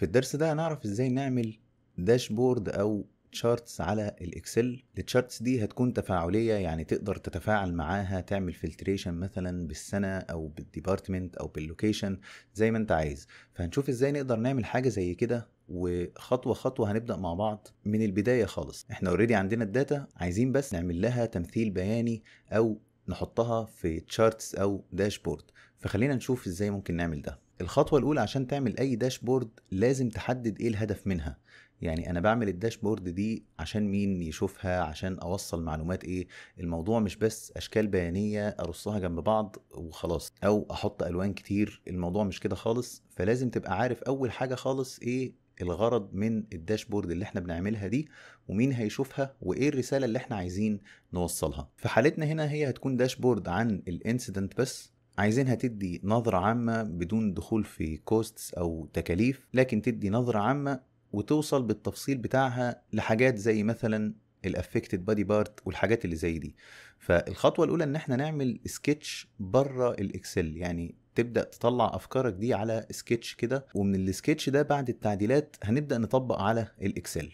في الدرس ده هنعرف ازاي نعمل داشبورد او تشارتس على الاكسل التشارتس دي هتكون تفاعليه يعني تقدر تتفاعل معاها تعمل فلتريشن مثلا بالسنه او بالديبارتمنت او باللوكيشن زي ما انت عايز فهنشوف ازاي نقدر نعمل حاجه زي كده وخطوه خطوه هنبدا مع بعض من البدايه خالص احنا اوريدي عندنا الداتا عايزين بس نعمل لها تمثيل بياني او نحطها في تشارتس او داشبورد فخلينا نشوف ازاي ممكن نعمل ده الخطوة الأولى عشان تعمل أي داشبورد لازم تحدد إيه الهدف منها يعني أنا بعمل الداشبورد دي عشان مين يشوفها عشان أوصل معلومات إيه الموضوع مش بس أشكال بيانية أرصها جنب بعض وخلاص أو أحط ألوان كتير الموضوع مش كده خالص فلازم تبقى عارف أول حاجة خالص إيه الغرض من الداشبورد اللي احنا بنعملها دي ومين هيشوفها وايه الرساله اللي احنا عايزين نوصلها في حالتنا هنا هي هتكون داشبورد عن الانسيدنت بس عايزينها تدي نظرة عامة بدون دخول في كوستس أو تكاليف لكن تدي نظرة عامة وتوصل بالتفصيل بتاعها لحاجات زي مثلا الافكتد بادي بارت والحاجات اللي زي دي فالخطوه الاولى ان احنا نعمل سكتش بره الاكسل يعني تبدا تطلع افكارك دي على سكتش كده ومن السكتش ده بعد التعديلات هنبدا نطبق على الاكسل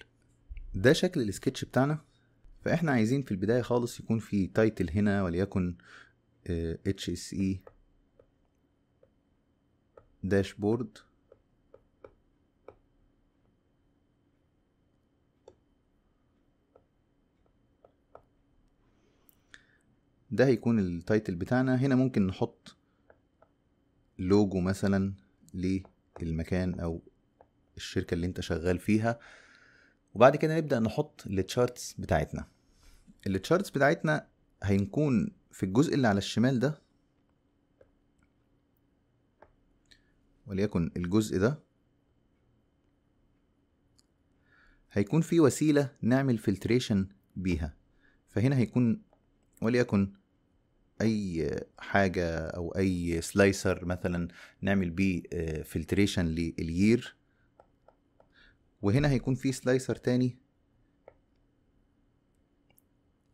ده شكل السكتش بتاعنا فاحنا عايزين في البدايه خالص يكون في تايتل هنا وليكن اتش اس اي داشبورد ده هيكون التايتل بتاعنا هنا ممكن نحط لوجو مثلا للمكان او الشركة اللي انت شغال فيها وبعد كده نبدأ نحط التشارتس بتاعتنا التشارتس بتاعتنا هنكون في الجزء اللي على الشمال ده وليكن الجزء ده هيكون في وسيلة نعمل فلتريشن بيها فهنا هيكون وليكن اي حاجة او اي سلايسر مثلا نعمل بيه فلتريشن آه، للير وهنا هيكون في سلايسر تاني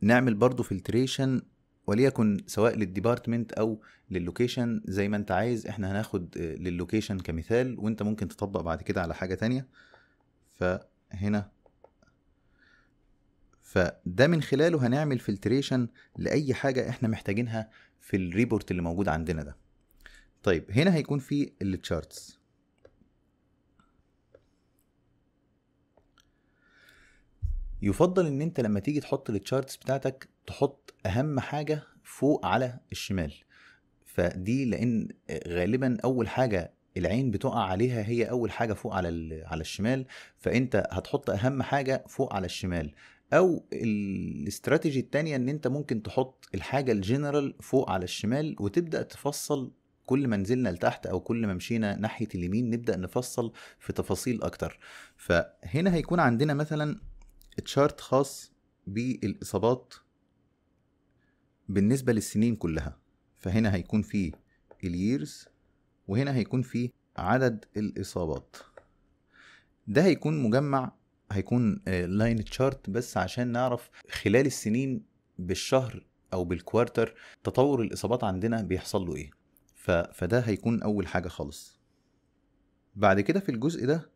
نعمل برضو فلتريشن وليكن سواء للديبارتمنت او للوكيشن زي ما انت عايز احنا هناخد آه، للوكيشن كمثال وانت ممكن تطبق بعد كده على حاجه تانية فهنا فده من خلاله هنعمل فلتريشن لاي حاجه احنا محتاجينها في الريبورت اللي موجود عندنا ده طيب هنا هيكون في التشارتس يفضل ان انت لما تيجي تحط التشارتس بتاعتك تحط اهم حاجه فوق على الشمال فدي لان غالبا اول حاجه العين بتقع عليها هي اول حاجه فوق على على الشمال فانت هتحط اهم حاجه فوق على الشمال او الاستراتيجي التانية ان انت ممكن تحط الحاجة الجنرال فوق على الشمال وتبدأ تفصل كل ما نزلنا لتحت او كل ما مشينا ناحية اليمين نبدأ نفصل في تفاصيل اكتر فهنا هيكون عندنا مثلا تشارت خاص بالاصابات بالنسبه للسنين كلها فهنا هيكون فيه اليرز وهنا هيكون فيه عدد الاصابات ده هيكون مجمع هيكون لاين آه، تشارت بس عشان نعرف خلال السنين بالشهر او بالكوارتر تطور الاصابات عندنا بيحصل له ايه فده هيكون اول حاجه خالص بعد كده في الجزء ده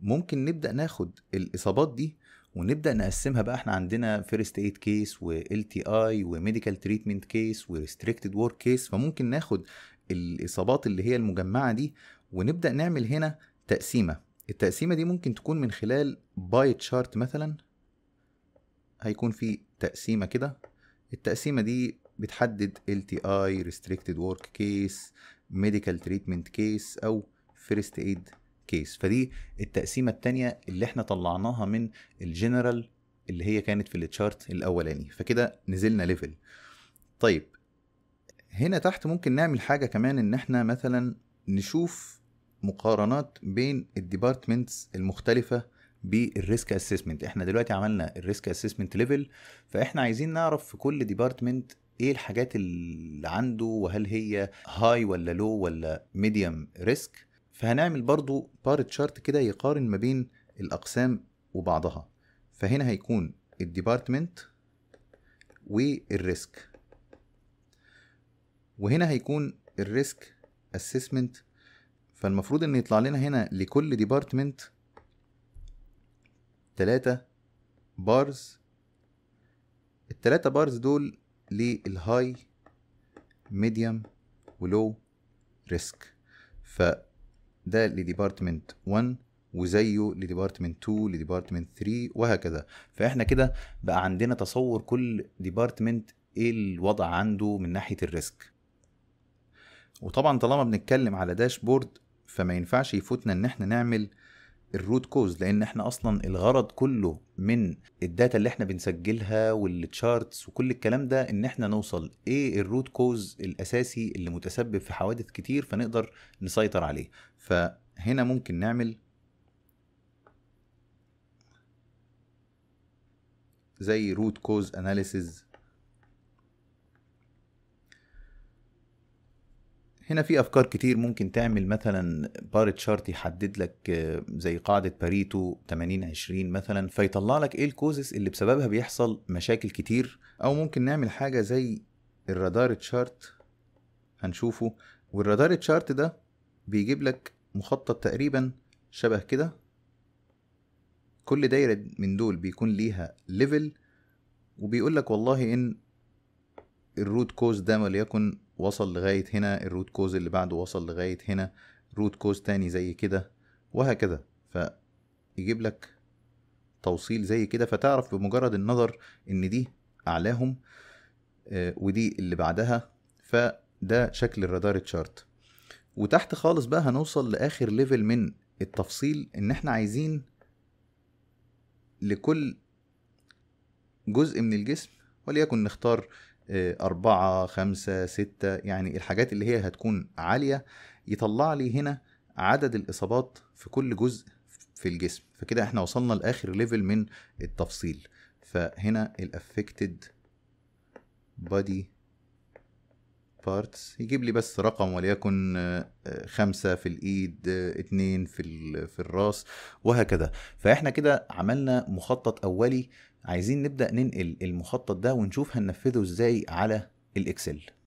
ممكن نبدا ناخد الاصابات دي ونبدا نقسمها بقى احنا عندنا فيرست ايد كيس وال تي اي وميديكال تريتمنت كيس وريستريكتد ورك كيس فممكن ناخد الاصابات اللي هي المجمعه دي ونبدا نعمل هنا تقسيمه التقسيمه دي ممكن تكون من خلال باي تشارت مثلا هيكون في تقسيمه كده التقسيمه دي بتحدد ال تي اي ريستريكتد ورك كيس ميديكال تريتمنت كيس او فيرست ايد كيس فدي التقسيمه الثانيه اللي احنا طلعناها من الجنرال اللي هي كانت في التشارت الاولاني فكده نزلنا ليفل طيب هنا تحت ممكن نعمل حاجه كمان ان احنا مثلا نشوف مقارنات بين الديبارتمنتس المختلفه بالريسك اسسمنت احنا دلوقتي عملنا الريسك اسسمنت ليفل فاحنا عايزين نعرف في كل ديبارتمنت ايه الحاجات اللي عنده وهل هي هاي ولا لو ولا ميديوم ريسك فهنعمل برضو بار تشارت كده يقارن ما بين الأقسام وبعضها فهنا هيكون الديبارتمنت والريسك وهنا هيكون الريسك اسسمنت فالمفروض ان يطلع لنا هنا لكل ديبارتمنت تلاتة بارز التلاتة بارز دول للهاي ميديوم ولو ريسك ده لديبارتمنت 1 وزيه لديبارتمنت 2 لديبارتمنت 3 وهكذا فاحنا كده بقى عندنا تصور كل ديبارتمنت ايه الوضع عنده من ناحيه الريسك وطبعا طالما بنتكلم على داشبورد فما ينفعش يفوتنا ان احنا نعمل الروت كوز لان احنا اصلا الغرض كله من الداتا اللي احنا بنسجلها والتشارتس وكل الكلام ده ان احنا نوصل ايه الروت كوز الاساسي اللي متسبب في حوادث كتير فنقدر نسيطر عليه فهنا ممكن نعمل زي روت كوز اناليسز هنا في افكار كتير ممكن تعمل مثلا بار تشارت يحدد لك آه، زي قاعده باريتو 80 20 مثلا فيطلع لك ايه الكوزس اللي بسببها بيحصل مشاكل كتير او ممكن نعمل حاجه زي الرادار تشارت هنشوفه والرادار تشارت ده بيجيب لك مخطط تقريبا شبه كده كل دايره من دول بيكون ليها ليفل وبيقول لك والله ان الروت كوز ده وليكن وصل لغاية هنا الروت كوز اللي بعده وصل لغاية هنا روت كوز تاني زي كده وهكذا فيجيب لك توصيل زي كده فتعرف بمجرد النظر ان دي اعلاهم آه، ودي اللي بعدها فده شكل الرادار تشارت وتحت خالص بقى هنوصل لاخر ليفل من التفصيل ان احنا عايزين لكل جزء من الجسم وليكن نختار أربعة خمسة ستة يعني الحاجات اللي هي هتكون عالية يطلع لي هنا عدد الإصابات في كل جزء في الجسم فكده احنا وصلنا لآخر ليفل من التفصيل فهنا الأفكتد بادي بارتس يجيب لي بس رقم وليكن آه، آه، خمسة في الإيد آه، اتنين في, في الراس وهكذا فإحنا كده عملنا مخطط أولي عايزين نبدأ ننقل المخطط ده ونشوف هننفذه إزاي على الإكسل